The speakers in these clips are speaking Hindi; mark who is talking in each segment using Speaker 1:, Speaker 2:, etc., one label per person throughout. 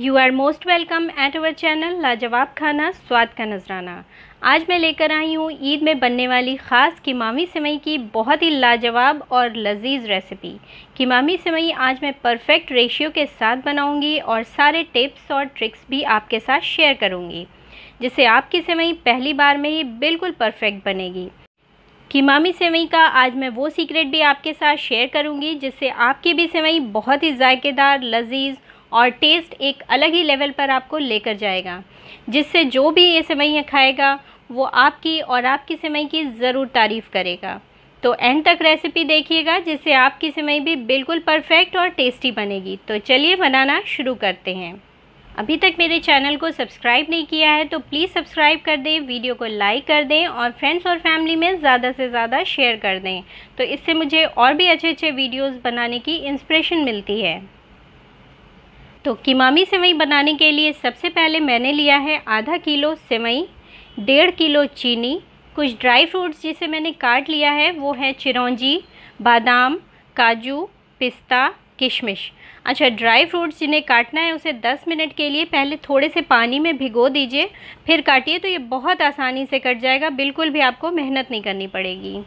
Speaker 1: you are most welcome at our channel लाजवाब खाना स्वाद का नजराना आज मैं लेकर आई हूँ ईद में बनने वाली ख़ास किमामी सेवई की बहुत ही लाजवाब और लजीज रेसिपी किमामी सेवई आज मैं परफेक्ट रेशियो के साथ बनाऊँगी और सारे टिप्स और ट्रिक्स भी आपके साथ शेयर करूँगी जिससे आपकी सेवई पहली बार में ही बिल्कुल परफेक्ट बनेगी किमामी सेवई का आज मैं वो सीक्रेट भी आपके साथ शेयर करूँगी जिससे आपकी भी सेवई बहुत ही जायकेदार लजीज़ और टेस्ट एक अलग ही लेवल पर आपको लेकर जाएगा जिससे जो भी ये सेवैयाँ खाएगा वो आपकी और आपकी सेवई की ज़रूर तारीफ़ करेगा तो एंड तक रेसिपी देखिएगा जिससे आपकी सेवई भी बिल्कुल परफेक्ट और टेस्टी बनेगी तो चलिए बनाना शुरू करते हैं अभी तक मेरे चैनल को सब्सक्राइब नहीं किया है तो प्लीज़ सब्सक्राइब कर दें वीडियो को लाइक कर दें और फ्रेंड्स और फैमिली में ज़्यादा से ज़्यादा शेयर कर दें तो इससे मुझे और भी अच्छे अच्छे वीडियोस बनाने की इंस्पिरेशन मिलती है तो किमामी सेवई बनाने के लिए सबसे पहले मैंने लिया है आधा किलो सेवई डेढ़ किलो चीनी कुछ ड्राई फ्रूट्स जिसे मैंने काट लिया है वो है चिरौंजी बादाम काजू पिस्ता किशमिश अच्छा ड्राई फ्रूट्स जिन्हें काटना है उसे 10 मिनट के लिए पहले थोड़े से पानी में भिगो दीजिए फिर काटिए तो ये बहुत आसानी से कट जाएगा बिल्कुल भी आपको मेहनत नहीं करनी पड़ेगी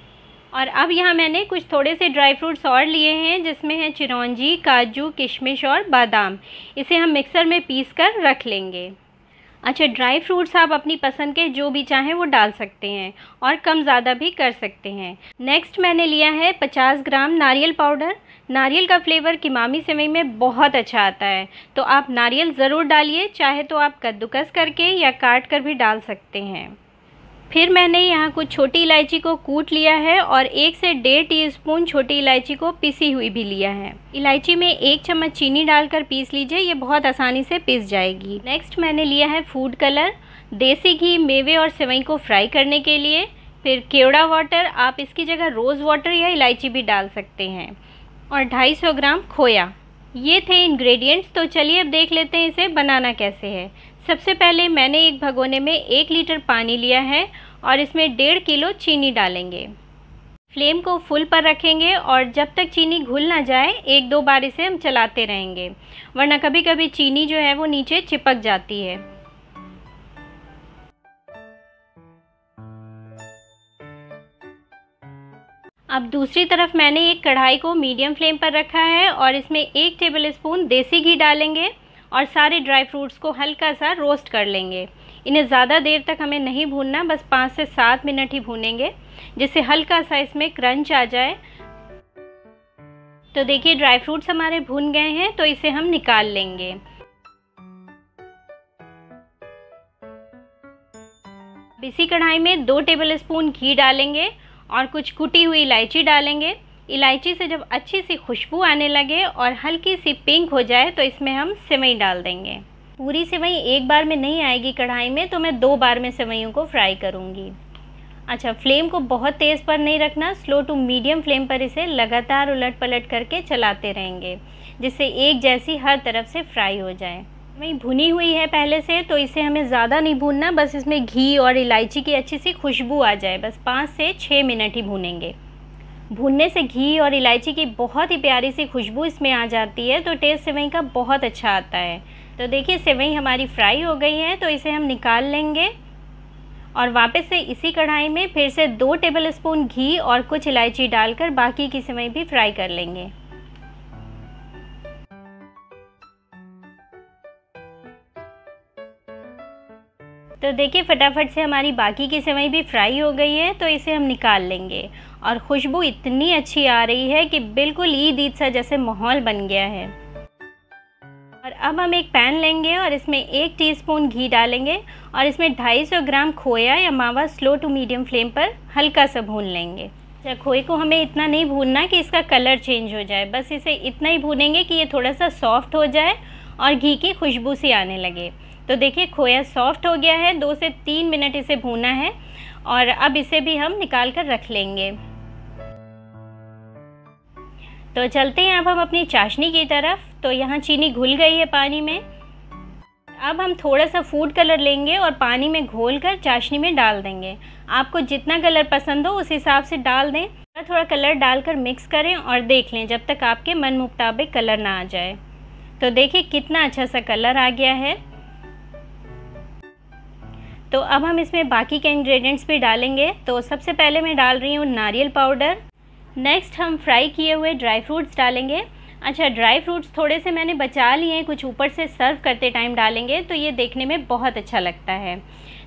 Speaker 1: और अब यहाँ मैंने कुछ थोड़े से ड्राई फ्रूट्स और लिए हैं जिसमें हैं चिरौंजी काजू किशमिश और बादाम इसे हम मिक्सर में पीस कर रख लेंगे अच्छा ड्राई फ्रूट्स आप अपनी पसंद के जो भी चाहें वो डाल सकते हैं और कम ज़्यादा भी कर सकते हैं नेक्स्ट मैंने लिया है 50 ग्राम नारियल पाउडर नारियल का फ्लेवर किमामी सेवई में बहुत अच्छा आता है तो आप नारियल ज़रूर डालिए चाहे तो आप कद्दूकस करके या काट कर भी डाल सकते हैं फिर मैंने यहाँ कुछ छोटी इलायची को कूट लिया है और एक से डेढ़ टीस्पून छोटी इलायची को पीसी हुई भी लिया है इलायची में एक चम्मच चीनी डालकर पीस लीजिए ये बहुत आसानी से पीस जाएगी नेक्स्ट मैंने लिया है फूड कलर देसी घी मेवे और सेवई को फ्राई करने के लिए फिर केवड़ा वाटर आप इसकी जगह रोज़ वाटर या इलायची भी डाल सकते हैं और 250 ग्राम खोया ये थे इंग्रेडिएंट्स तो चलिए अब देख लेते हैं इसे बनाना कैसे है सबसे पहले मैंने एक भगोने में एक लीटर पानी लिया है और इसमें डेढ़ किलो चीनी डालेंगे फ्लेम को फुल पर रखेंगे और जब तक चीनी घुल ना जाए एक दो बार इसे हम चलाते रहेंगे वरना कभी कभी चीनी जो है वो नीचे चिपक जाती है अब दूसरी तरफ मैंने एक कढ़ाई को मीडियम फ्लेम पर रखा है और इसमें एक टेबल स्पून देसी घी डालेंगे और सारे ड्राई फ्रूट्स को हल्का सा रोस्ट कर लेंगे इन्हें ज़्यादा देर तक हमें नहीं भूनना बस पाँच से सात मिनट ही भूनेंगे जिससे हल्का सा इसमें क्रंच आ जाए तो देखिए ड्राई फ्रूट्स हमारे भून गए हैं तो इसे हम निकाल लेंगे इसी कढ़ाई में दो टेबल स्पून घी डालेंगे और कुछ कुटी हुई इलायची डालेंगे इलायची से जब अच्छी सी खुशबू आने लगे और हल्की सी पिंक हो जाए तो इसमें हम सेवई डाल देंगे पूरी सेवई एक बार में नहीं आएगी कढ़ाई में तो मैं दो बार में सेवैयों को फ्राई करूँगी अच्छा फ्लेम को बहुत तेज़ पर नहीं रखना स्लो टू मीडियम फ्लेम पर इसे लगातार उलट पलट करके चलाते रहेंगे जिससे एक जैसी हर तरफ से फ्राई हो जाए वहीं भुनी हुई है पहले से तो इसे हमें ज़्यादा नहीं भूनना बस इसमें घी और इलायची की अच्छी सी खुशबू आ जाए बस पाँच से छः मिनट ही भूनेंगे भूनने से घी और इलायची की बहुत ही प्यारी सी खुशबू इसमें आ जाती है तो टेस्ट सेवई का बहुत अच्छा आता है तो देखिए सेवई हमारी फ्राई हो गई है तो इसे हम निकाल लेंगे और वापस से इसी कढ़ाई में फिर से दो टेबल स्पून घी और कुछ इलायची डालकर बाकी की सेवई भी फ्राई कर लेंगे तो देखिए फटाफट से हमारी बाकी की सेवई भी फ्राई हो गई है तो इसे हम निकाल लेंगे और खुशबू इतनी अच्छी आ रही है कि बिल्कुल ईद ईद सा जैसे माहौल बन गया है और अब हम एक पैन लेंगे और इसमें एक टीस्पून घी डालेंगे और इसमें 250 ग्राम खोया या मावा स्लो टू मीडियम फ्लेम पर हल्का सा भून लेंगे अच्छा खोए को हमें इतना नहीं भूनना कि इसका कलर चेंज हो जाए बस इसे इतना ही भूनेंगे कि ये थोड़ा सा सॉफ्ट हो जाए और घी की खुशबू सी आने लगे तो देखिए खोया सॉफ्ट हो गया है दो से तीन मिनट इसे भूना है और अब इसे भी हम निकाल कर रख लेंगे तो चलते हैं अब हम अपनी चाशनी की तरफ तो यहाँ चीनी घुल गई है पानी में अब हम थोड़ा सा फूड कलर लेंगे और पानी में घोल कर चाशनी में डाल देंगे आपको जितना कलर पसंद हो उस हिसाब से डाल दें थोड़ा थोड़ा कलर डालकर मिक्स करें और देख लें जब तक आपके मन मुताबिक कलर ना आ जाए तो देखिए कितना अच्छा सा कलर आ गया है तो अब हम इसमें बाकी के इंग्रेडिएंट्स भी डालेंगे तो सबसे पहले मैं डाल रही हूँ नारियल पाउडर नेक्स्ट हम फ्राई किए हुए ड्राई फ्रूट्स डालेंगे अच्छा ड्राई फ्रूट्स थोड़े से मैंने बचा लिए हैं कुछ ऊपर से सर्व करते टाइम डालेंगे तो ये देखने में बहुत अच्छा लगता है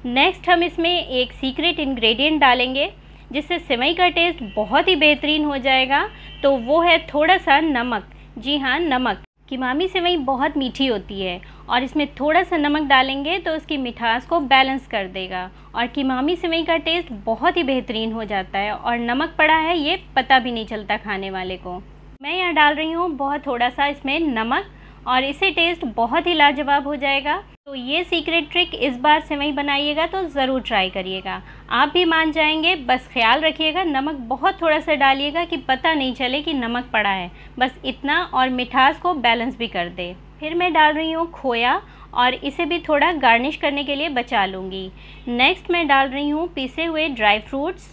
Speaker 1: नेक्स्ट हम इसमें एक सीक्रेट इन्ग्रेडियंट डालेंगे जिससे सेवई का टेस्ट बहुत ही बेहतरीन हो जाएगा तो वो है थोड़ा सा नमक जी हाँ नमक किमामी सेवई बहुत मीठी होती है और इसमें थोड़ा सा नमक डालेंगे तो उसकी मिठास को बैलेंस कर देगा और किमामी सेवई का टेस्ट बहुत ही बेहतरीन हो जाता है और नमक पड़ा है ये पता भी नहीं चलता खाने वाले को मैं यहाँ डाल रही हूँ बहुत थोड़ा सा इसमें नमक और इसे टेस्ट बहुत ही लाजवाब हो जाएगा तो ये सीक्रेट ट्रिक इस बार सेवई बनाइएगा तो ज़रूर ट्राई करिएगा आप भी मान जाएंगे बस ख्याल रखिएगा नमक बहुत थोड़ा सा डालिएगा कि पता नहीं चले कि नमक पड़ा है बस इतना और मिठास को बैलेंस भी कर दे फिर मैं डाल रही हूँ खोया और इसे भी थोड़ा गार्निश करने के लिए बचा लूँगी नेक्स्ट मैं डाल रही हूँ पीसे हुए ड्राई फ्रूट्स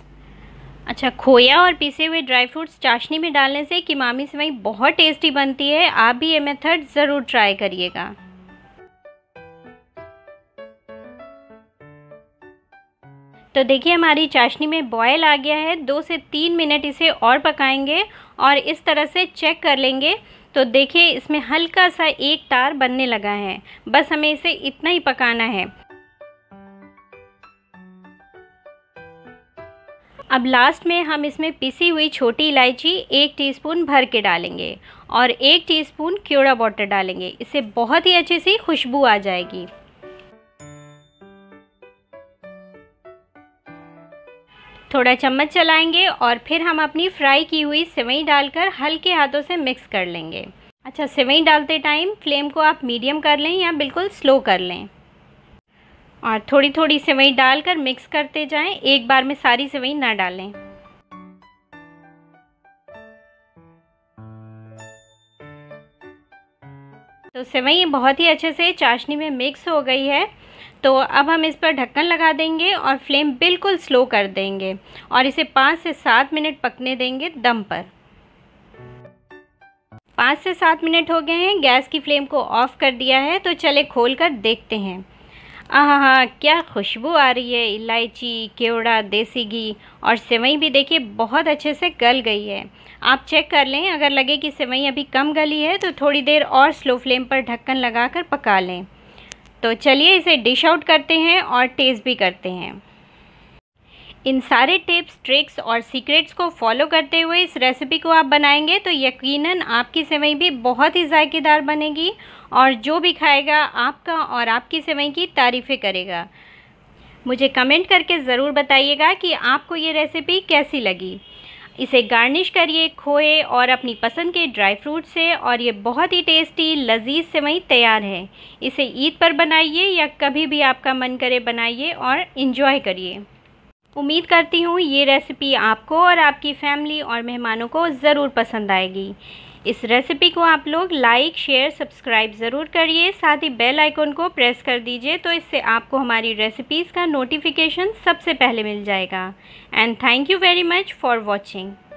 Speaker 1: अच्छा खोया और पीसे हुए ड्राई फ्रूट्स चाशनी में डालने से किमामी सेवई बहुत टेस्टी बनती है आप भी ये मेथड ज़रूर ट्राई करिएगा तो देखिए हमारी चाशनी में बॉयल आ गया है दो से तीन मिनट इसे और पकाएंगे और इस तरह से चेक कर लेंगे तो देखिए इसमें हल्का सा एक तार बनने लगा है बस हमें इसे इतना ही पकाना है अब लास्ट में हम इसमें पिसी हुई छोटी इलायची एक टीस्पून भर के डालेंगे और एक टीस्पून क्योड़ा बॉटर डालेंगे इससे बहुत ही अच्छी सी खुशबू आ जाएगी थोड़ा चम्मच चलाएंगे और फिर हम अपनी फ्राई की हुई सेवई डालकर हल्के हाथों से मिक्स कर लेंगे अच्छा सेवई डालते टाइम फ्लेम को आप मीडियम कर लें या बिल्कुल स्लो कर लें और थोड़ी थोड़ी सेवई डालकर मिक्स करते जाएं एक बार में सारी सेवई ना डालें तो सेवई बहुत ही अच्छे से चाशनी में मिक्स हो गई है तो अब हम इस पर ढक्कन लगा देंगे और फ्लेम बिल्कुल स्लो कर देंगे और इसे पाँच से सात मिनट पकने देंगे दम पर पाँच से सात मिनट हो गए हैं गैस की फ्लेम को ऑफ़ कर दिया है तो चले खोल कर देखते हैं आह हाँ क्या खुशबू आ रही है इलायची केवड़ा देसी घी और सेवई भी देखिए बहुत अच्छे से गल गई है आप चेक कर लें अगर लगे कि सेवई अभी कम गली है तो थोड़ी देर और स्लो फ्लेम पर ढक्कन लगाकर पका लें तो चलिए इसे डिश आउट करते हैं और टेस्ट भी करते हैं इन सारे टिप्स ट्रिक्स और सीक्रेट्स को फॉलो करते हुए इस रेसिपी को आप बनाएंगे तो यकीनन आपकी सेवई भी बहुत ही जायकेदार बनेगी और जो भी खाएगा आपका और आपकी सेवई की तारीफ़ें करेगा मुझे कमेंट करके ज़रूर बताइएगा कि आपको ये रेसिपी कैसी लगी इसे गार्निश करिए खोए और अपनी पसंद के ड्राई फ्रूट से और ये बहुत ही टेस्टी लजीज सेवई तैयार है इसे ईद पर बनाइए या कभी भी आपका मन करे बनाइए और इन्जॉय करिए उम्मीद करती हूँ ये रेसिपी आपको और आपकी फैमिली और मेहमानों को ज़रूर पसंद आएगी इस रेसिपी को आप लोग लाइक शेयर सब्सक्राइब ज़रूर करिए साथ ही बेल आइकॉन को प्रेस कर दीजिए तो इससे आपको हमारी रेसिपीज़ का नोटिफिकेशन सबसे पहले मिल जाएगा and thank you very much for watching